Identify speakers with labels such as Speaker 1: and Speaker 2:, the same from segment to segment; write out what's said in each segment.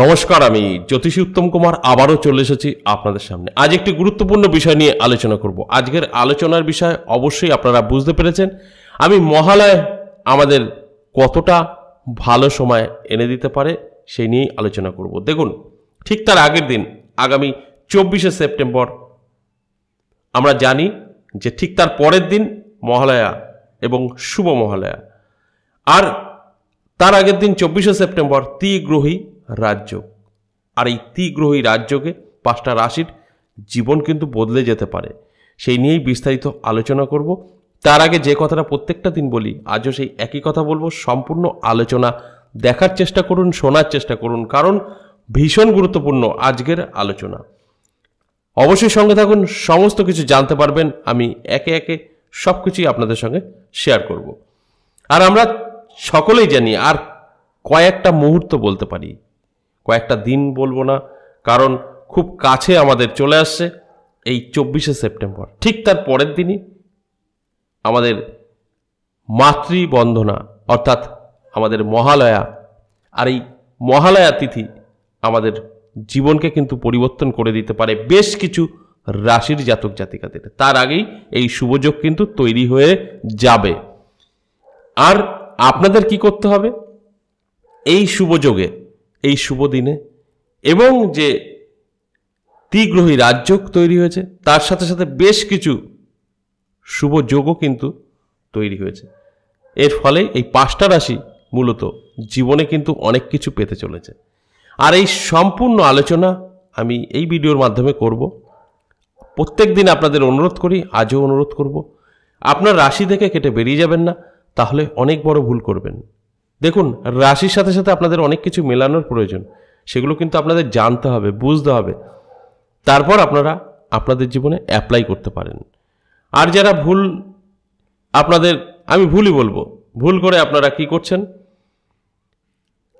Speaker 1: নমস্কার আমি জ্যোতিষী উত্তম কুমার আবারও চলে এসেছি আপনাদের সামনে আজ একটি গুরুত্বপূর্ণ বিষয় নিয়ে আলোচনা করব আজকের আলোচনার বিষয় অবশ্যই আপনারা বুঝতে পেরেছেন আমি মহালয় আমাদের কতটা ভালো সময় এনে দিতে পারে সেই নিয়েই আলোচনা করব দেখুন ঠিক তার আগের দিন আগামী চব্বিশে সেপ্টেম্বর আমরা জানি যে ঠিক তার পরের দিন মহালয়া এবং শুভ মহালয়া আর তার আগের দিন চব্বিশে সেপ্টেম্বর গ্রহী রাজযোগ আর এই তীগ্রহী রাজযোগে পাঁচটা রাশির জীবন কিন্তু বদলে যেতে পারে সেই নিয়েই বিস্তারিত আলোচনা করব তার আগে যে কথাটা প্রত্যেকটা দিন বলি আজও সেই একই কথা বলবো সম্পূর্ণ আলোচনা দেখার চেষ্টা করুন শোনার চেষ্টা করুন কারণ ভীষণ গুরুত্বপূর্ণ আজকের আলোচনা অবশ্যই সঙ্গে থাকুন সমস্ত কিছু জানতে পারবেন আমি একে একে সব কিছুই আপনাদের সঙ্গে শেয়ার করব। আর আমরা সকলেই জানি আর কয়েকটা মুহূর্ত বলতে পারি কয়েকটা দিন বলবো না কারণ খুব কাছে আমাদের চলে আসছে এই চব্বিশে সেপ্টেম্বর ঠিক তার পরের দিনই আমাদের মাতৃবন্ধনা অর্থাৎ আমাদের মহালয়া আর এই মহালয়া তিথি আমাদের জীবনকে কিন্তু পরিবর্তন করে দিতে পারে বেশ কিছু রাশির জাতক জাতিকাদের তার আগেই এই শুভযোগ কিন্তু তৈরি হয়ে যাবে আর আপনাদের কি করতে হবে এই শুভযোগে এই শুভ দিনে এবং যে তিগ্রহী রাজযোগ তৈরি হয়েছে তার সাথে সাথে বেশ কিছু শুভ যোগও কিন্তু তৈরি হয়েছে এর ফলে এই পাঁচটা রাশি মূলত জীবনে কিন্তু অনেক কিছু পেতে চলেছে আর এই সম্পূর্ণ আলোচনা আমি এই ভিডিওর মাধ্যমে করব প্রত্যেক দিন আপনাদের অনুরোধ করি আজও অনুরোধ করব আপনার রাশি থেকে কেটে বেরিয়ে যাবেন না তাহলে অনেক বড় ভুল করবেন দেখুন রাশির সাথে সাথে আপনাদের অনেক কিছু মেলানোর প্রয়োজন সেগুলো কিন্তু আপনাদের জানতে হবে বুঝতে হবে তারপর আপনারা আপনাদের জীবনে অ্যাপ্লাই করতে পারেন আর যারা ভুল আপনাদের আমি ভুলই বলবো ভুল করে আপনারা কি করছেন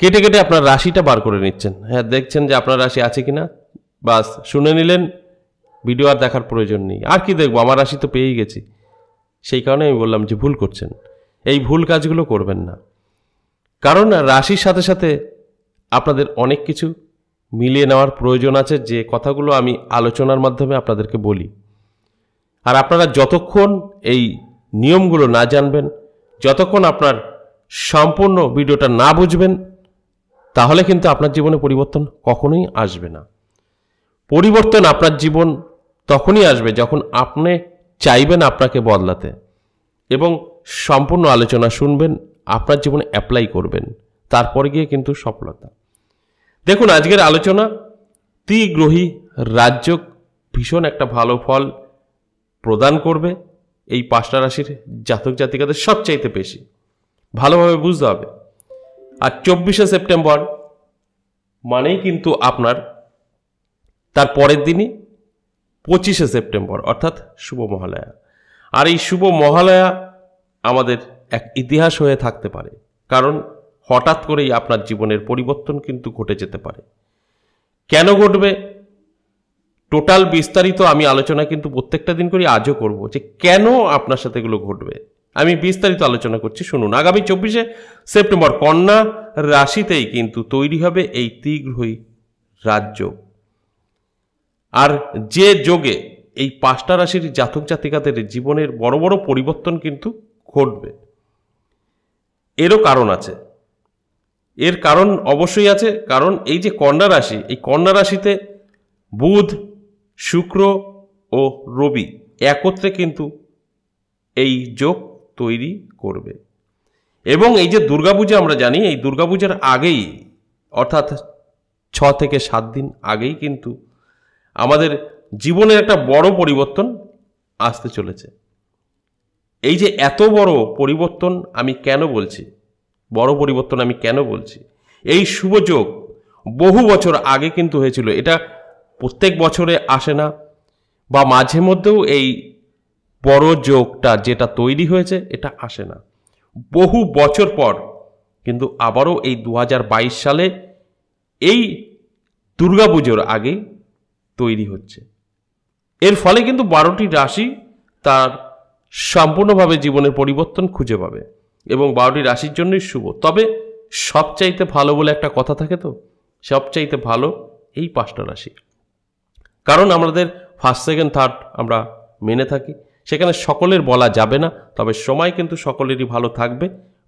Speaker 1: কেটে কেটে আপনার রাশিটা বার করে নিচ্ছেন হ্যাঁ দেখছেন যে আপনার রাশি আছে কি না বাস শুনে নিলেন ভিডিও আর দেখার প্রয়োজন নেই আর কি দেখবো আমার রাশি তো পেয়েই গেছি সেই কারণে আমি বললাম যে ভুল করছেন এই ভুল কাজগুলো করবেন না কারণ রাশির সাথে সাথে আপনাদের অনেক কিছু মিলিয়ে নেওয়ার প্রয়োজন আছে যে কথাগুলো আমি আলোচনার মাধ্যমে আপনাদেরকে বলি আর আপনারা যতক্ষণ এই নিয়মগুলো না জানবেন যতক্ষণ আপনার সম্পূর্ণ ভিডিওটা না বুঝবেন তাহলে কিন্তু আপনার জীবনে পরিবর্তন কখনোই আসবে না পরিবর্তন আপনার জীবন তখনই আসবে যখন আপনি চাইবেন আপনাকে বদলাতে এবং সম্পূর্ণ আলোচনা শুনবেন আপনার জীবনে অ্যাপ্লাই করবেন তারপরে গিয়ে কিন্তু সফলতা দেখুন আজকের আলোচনা ত্রিগ্রহী রাজ্য ভীষণ একটা ভালো ফল প্রদান করবে এই পাঁচটা রাশির জাতক জাতিকাদের সবচাইতে বেশি ভালোভাবে বুঝতে হবে আর চব্বিশে সেপ্টেম্বর মানেই কিন্তু আপনার তার পরের দিনই পঁচিশে সেপ্টেম্বর অর্থাৎ শুভ মহালয়া আর এই শুভ মহালয়া আমাদের এক ইতিহাস হয়ে থাকতে পারে কারণ হঠাৎ করেই আপনার জীবনের পরিবর্তন কিন্তু ঘটে যেতে পারে কেন ঘটবে টোটাল বিস্তারিত আমি আলোচনা কিন্তু প্রত্যেকটা দিন করি আজও করব যে কেন আপনার সাথে এগুলো ঘটবে আমি বিস্তারিত আলোচনা করছি শুনুন আগামী চব্বিশে সেপ্টেম্বর কন্যা রাশিতেই কিন্তু তৈরি হবে এই তীগ্রহী রাজ্য আর যে যোগে এই পাঁচটা রাশির জাতক জাতিকাদের জীবনের বড় বড় পরিবর্তন কিন্তু ঘটবে এরও কারণ আছে এর কারণ অবশ্যই আছে কারণ এই যে কন্যা রাশি এই কন্যা রাশিতে বুধ শুক্র ও রবি একত্রে কিন্তু এই যোগ তৈরি করবে এবং এই যে দুর্গাপূজা আমরা জানি এই দুর্গাপূজার আগেই অর্থাৎ ছ থেকে সাত দিন আগেই কিন্তু আমাদের জীবনের একটা বড় পরিবর্তন আসতে চলেছে এই যে এত বড় পরিবর্তন আমি কেন বলছি বড় পরিবর্তন আমি কেন বলছি এই শুভযোগ বহু বছর আগে কিন্তু হয়েছিল এটা প্রত্যেক বছরে আসে না বা মাঝে মধ্যেও এই বড় যোগটা যেটা তৈরি হয়েছে এটা আসে না বহু বছর পর কিন্তু আবারও এই দু সালে এই দুর্গাপুজোর আগে তৈরি হচ্ছে এর ফলে কিন্তু বারোটি রাশি তার সম্পূর্ণভাবে জীবনের পরিবর্তন খুঁজে পাবে এবং বারোটি রাশির জন্যই শুভ তবে সবচাইতে ভালো বলে একটা কথা থাকে তো সবচাইতে ভালো এই পাঁচটা রাশি কারণ আমাদের ফার্স্ট সেকেন্ড থার্ড আমরা মেনে থাকি সেখানে সকলের বলা যাবে না তবে সময় কিন্তু সকলেরই ভালো থাকবে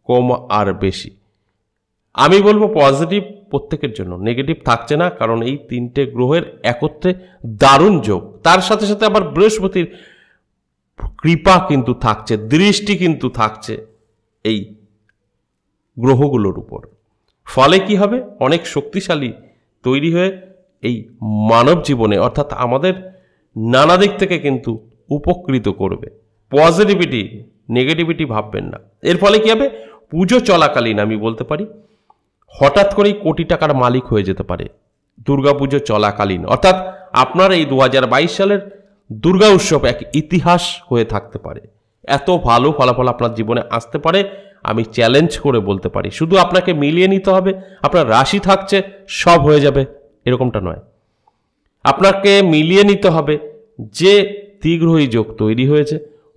Speaker 1: কম আর বেশি আমি বলবো পজিটিভ প্রত্যেকের জন্য নেগেটিভ থাকছে না কারণ এই তিনটে গ্রহের একত্রে দারুণ যোগ তার সাথে সাথে আবার বৃহস্পতির কৃপা কিন্তু থাকছে দৃষ্টি কিন্তু থাকছে এই গ্রহগুলোর উপর ফলে কি হবে অনেক শক্তিশালী তৈরি হয়ে এই মানব জীবনে অর্থাৎ আমাদের নানা দিক থেকে কিন্তু উপকৃত করবে পজিটিভিটি নেগেটিভিটি ভাববেন না এর ফলে কী হবে পুজো চলাকালীন আমি বলতে পারি হঠাৎ করেই কোটি টাকার মালিক হয়ে যেতে পারে দুর্গাপুজো চলাকালীন অর্থাৎ আপনার এই দু সালের দুর্গা উৎসব এক ইতিহাস হয়ে থাকতে পারে এত ভালো ফলাফল আপনার জীবনে আসতে পারে আমি চ্যালেঞ্জ করে বলতে পারি শুধু আপনাকে মিলিয়ে নিতে হবে আপনার রাশি থাকছে সব হয়ে যাবে এরকমটা নয় আপনাকে মিলিয়ে নিতে হবে যে তীগ্রহী যোগ তৈরি হয়েছে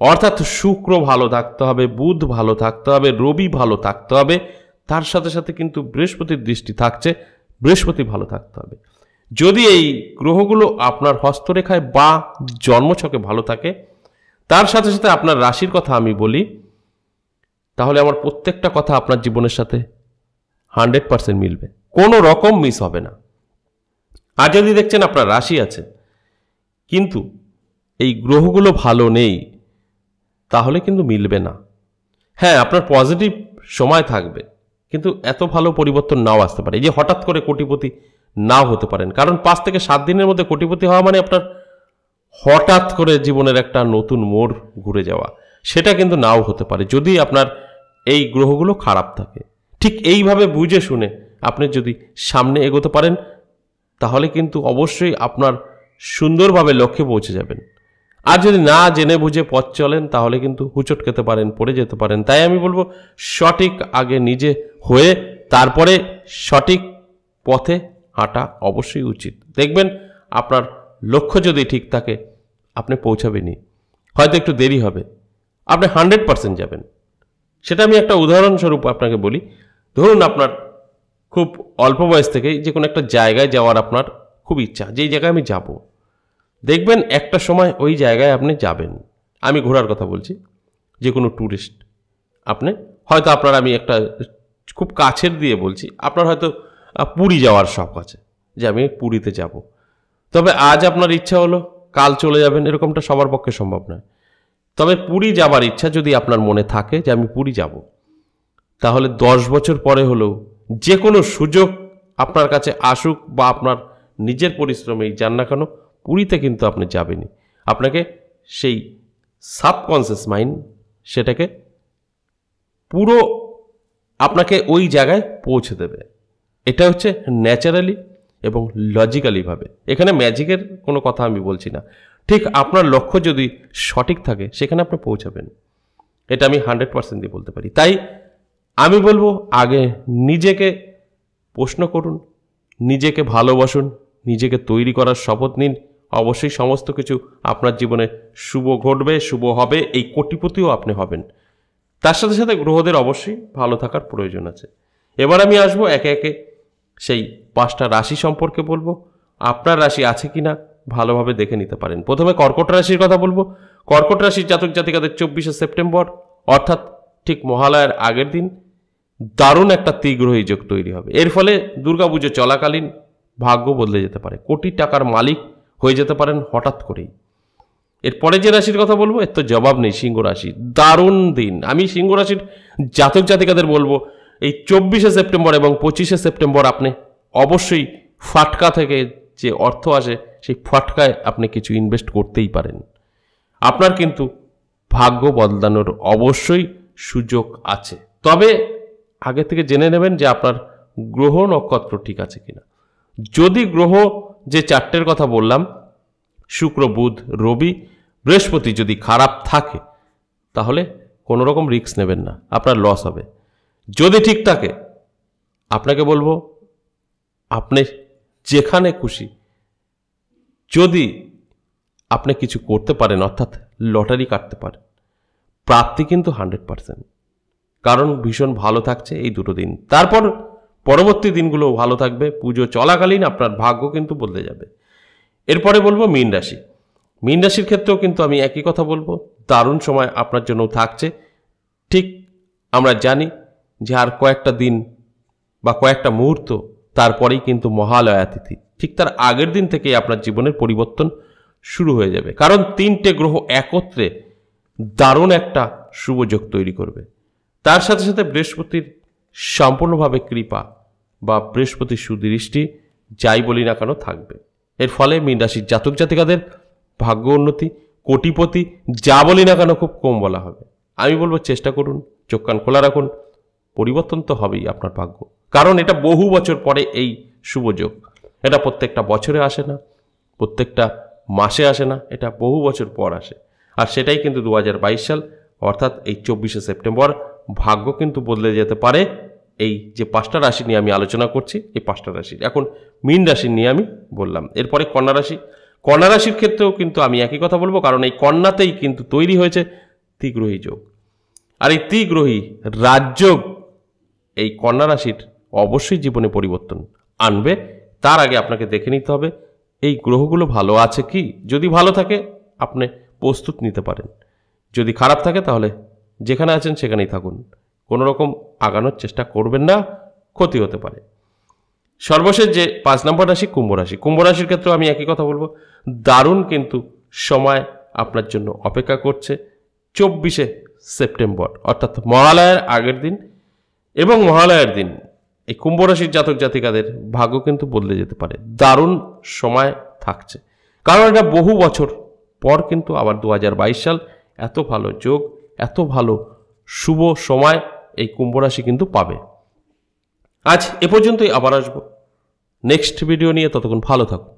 Speaker 1: অর্থাৎ শুক্র ভালো থাকতে হবে বুধ ভালো থাকতে হবে রবি ভালো থাকতে হবে তার সাথে সাথে কিন্তু বৃহস্পতির দৃষ্টি থাকছে বৃহস্পতি ভালো থাকতে হবে যদি এই গ্রহগুলো আপনার হস্তরেখায় বা জন্মছকে ভালো থাকে তার সাথে সাথে আপনার রাশির কথা আমি বলি তাহলে আমার প্রত্যেকটা কথা আপনার জীবনের সাথে হান্ড্রেড পারসেন্ট মিলবে কোনো রকম মিস হবে না আর যদি দেখছেন আপনার রাশি আছে কিন্তু এই গ্রহগুলো ভালো নেই তাহলে কিন্তু মিলবে না হ্যাঁ আপনার পজিটিভ সময় থাকবে কিন্তু এত ভালো পরিবর্তন নাও আসতে পারে এই যে হঠাৎ করে কোটিপতি নাও হতে পারেন কারণ পাঁচ থেকে সাত দিনের মধ্যে কোটিপতি হওয়া মানে আপনার হঠাৎ করে জীবনের একটা নতুন মোড় ঘুরে যাওয়া সেটা কিন্তু নাও হতে পারে যদি আপনার এই গ্রহগুলো খারাপ থাকে ঠিক এইভাবে বুঝে শুনে আপনি যদি সামনে এগোতে পারেন তাহলে কিন্তু অবশ্যই আপনার সুন্দরভাবে লক্ষ্যে পৌঁছে যাবেন আর যদি না জেনে বুঝে পথ চলেন তাহলে কিন্তু হুচট খেতে পারেন পড়ে যেতে পারেন তাই আমি বলবো সঠিক আগে নিজে হয়ে তারপরে সঠিক পথে হাঁটা অবশ্যই উচিত দেখবেন আপনার লক্ষ্য যদি ঠিক থাকে আপনি পৌঁছাবেনই হয়তো একটু দেরি হবে আপনি হান্ড্রেড পারসেন্ট যাবেন সেটা আমি একটা উদাহরণস্বরূপ আপনাকে বলি ধরুন আপনার খুব অল্প বয়স থেকেই যে কোনো একটা জায়গায় যাওয়ার আপনার খুব ইচ্ছা যেই জায়গায় আমি যাব দেখবেন একটা সময় ওই জায়গায় আপনি যাবেন আমি ঘোরার কথা বলছি যে কোনো ট্যুরিস্ট আপনি হয়তো আপনার আমি একটা খুব কাছের দিয়ে বলছি আপনার হয়তো পুরী যাওয়ার শখ আছে যে আমি পুরীতে যাব তবে আজ আপনার ইচ্ছা হলো কাল চলে যাবেন এরকমটা সবার পক্ষে সম্ভব নয় তবে পুরী যাবার ইচ্ছা যদি আপনার মনে থাকে যে আমি পুরী যাব তাহলে দশ বছর পরে হলেও যে কোনো সুযোগ আপনার কাছে আসুক বা আপনার নিজের পরিশ্রমেই যান না কেন পুরীতে কিন্তু আপনি যাবেনই আপনাকে সেই সাবকনসিয়াস মাইন্ড সেটাকে পুরো আপনাকে ওই জায়গায় পৌঁছে দেবে এটা হচ্ছে ন্যাচারালি এবং লজিক্যালিভাবে এখানে ম্যাজিকের কোনো কথা আমি বলছি না ঠিক আপনার লক্ষ্য যদি সঠিক থাকে সেখানে আপনি পৌঁছাবেন এটা আমি হান্ড্রেড পার্সেন্ট দিয়ে বলতে পারি তাই আমি বলবো আগে নিজেকে প্রশ্ন করুন নিজেকে ভালোবাসুন নিজেকে তৈরি করার শপথ নিন অবশ্যই সমস্ত কিছু আপনার জীবনে শুভ ঘটবে শুভ হবে এই কোটিপতিও আপনি হবেন তার সাথে সাথে গ্রহদের অবশ্যই ভালো থাকার প্রয়োজন আছে এবার আমি আসবো একে একে সেই পাঁচটা রাশি সম্পর্কে বলবো আপনার রাশি আছে কি না ভালোভাবে দেখে নিতে পারেন প্রথমে কর্কট রাশির কথা বলবো কর্কট রাশির জাতক জাতিকাদের চব্বিশে সেপ্টেম্বর অর্থাৎ ঠিক মহালয়ার আগের দিন দারুণ একটা তীগ্রহী যোগ তৈরি হবে এর ফলে দুর্গাপুজো চলাকালীন ভাগ্য বদলে যেতে পারে কোটি টাকার মালিক হয়ে যেতে পারেন হঠাৎ করেই এরপরে যে রাশির কথা বলবো এর তো জবাব নেই সিংহ রাশি দারুণ দিন আমি সিংহ রাশির জাতক জাতিকাদের বলবো এই চব্বিশে সেপ্টেম্বর এবং পঁচিশে সেপ্টেম্বর আপনি অবশ্যই ফাটকা থেকে যে অর্থ আসে সেই ফাটকায় আপনি কিছু ইনভেস্ট করতেই পারেন আপনার কিন্তু ভাগ্য বদলানোর অবশ্যই সুযোগ আছে তবে আগে থেকে জেনে নেবেন যে আপনার গ্রহ নক্ষত্র ঠিক আছে কিনা যদি গ্রহ যে চারটের কথা বললাম শুক্র বুধ রবি বৃহস্পতি যদি খারাপ থাকে তাহলে কোনো রকম রিস্ক নেবেন না আপনার লস হবে যদি ঠিক থাকে আপনাকে বলবো আপনি যেখানে খুশি যদি আপনি কিছু করতে পারেন অর্থাৎ লটারি কাটতে পারেন প্রাপ্তি কিন্তু হান্ড্রেড পারসেন্ট কারণ ভীষণ ভালো থাকছে এই দুটো দিন তারপর পরবর্তী দিনগুলো ভালো থাকবে পুজো চলাকালীন আপনার ভাগ্য কিন্তু বদলে যাবে এরপরে বলবো মীন রাশি মীন রাশির ক্ষেত্রেও কিন্তু আমি একই কথা বলবো দারুণ সময় আপনার জন্য থাকছে ঠিক আমরা জানি যে আর কয়েকটা দিন বা কয়েকটা মুহূর্ত তারপরেই কিন্তু মহালয়া তিথি ঠিক তার আগের দিন থেকেই আপনার জীবনের পরিবর্তন শুরু হয়ে যাবে কারণ তিনটে গ্রহ একত্রে দারুণ একটা শুভযোগ তৈরি করবে তার সাথে সাথে বৃহস্পতির সম্পূর্ণভাবে কৃপা বা বৃহস্পতির সুদৃষ্টি যাই বলি না কেন থাকবে এর ফলে মীন রাশির জাতক জাতিকাদের ভাগ্য উন্নতি কোটিপতি যা বলি না কেন খুব কম বলা হবে আমি বলবো চেষ্টা করুন চোখ কান খোলা রাখুন পরিবর্তন তো হবেই আপনার ভাগ্য কারণ এটা বহু বছর পরে এই শুভযোগ এটা প্রত্যেকটা বছরে আসে না প্রত্যেকটা মাসে আসে না এটা বহু বছর পর আসে আর সেটাই কিন্তু দু সাল অর্থাৎ এই চব্বিশে সেপ্টেম্বর ভাগ্য কিন্তু বদলে যেতে পারে এই যে পাঁচটা রাশি নিয়ে আমি আলোচনা করছি এই পাঁচটা রাশির এখন মীন রাশি নিয়ে আমি বললাম এরপরে কন্যা রাশি কন্যা রাশির ক্ষেত্রেও কিন্তু আমি একই কথা বলবো কারণ এই কন্যাতেই কিন্তু তৈরি হয়েছে ত্রিগ্রহী যোগ আর এই ত্রিগ্রহী রাজযোগ এই কন্যা রাশির অবশ্যই জীবনে পরিবর্তন আনবে তার আগে আপনাকে দেখে নিতে হবে এই গ্রহগুলো ভালো আছে কি যদি ভালো থাকে আপনি প্রস্তুত নিতে পারেন যদি খারাপ থাকে তাহলে যেখানে আছেন সেখানেই থাকুন কোনো রকম আগানোর চেষ্টা করবেন না ক্ষতি হতে পারে সর্বশেষ যে পাঁচ নম্বর রাশি কুম্ভ রাশি কুম্ভ রাশির ক্ষেত্রে আমি একই কথা বলবো দারুণ কিন্তু সময় আপনার জন্য অপেক্ষা করছে চব্বিশে সেপ্টেম্বর অর্থাৎ মহালয়ের আগের দিন এবং মহালয়ার দিন এই কুম্ভ রাশির জাতক জাতিকাদের ভাগ্য কিন্তু বদলে যেতে পারে দারুণ সময় থাকছে কারণ এটা বহু বছর পর কিন্তু আবার দু সাল এত ভালো যোগ এত ভালো শুভ সময় এই কুম্ভ রাশি কিন্তু পাবে আজ এ পর্যন্তই আবার আসবো নেক্সট ভিডিও নিয়ে ততক্ষণ ভালো থাকুন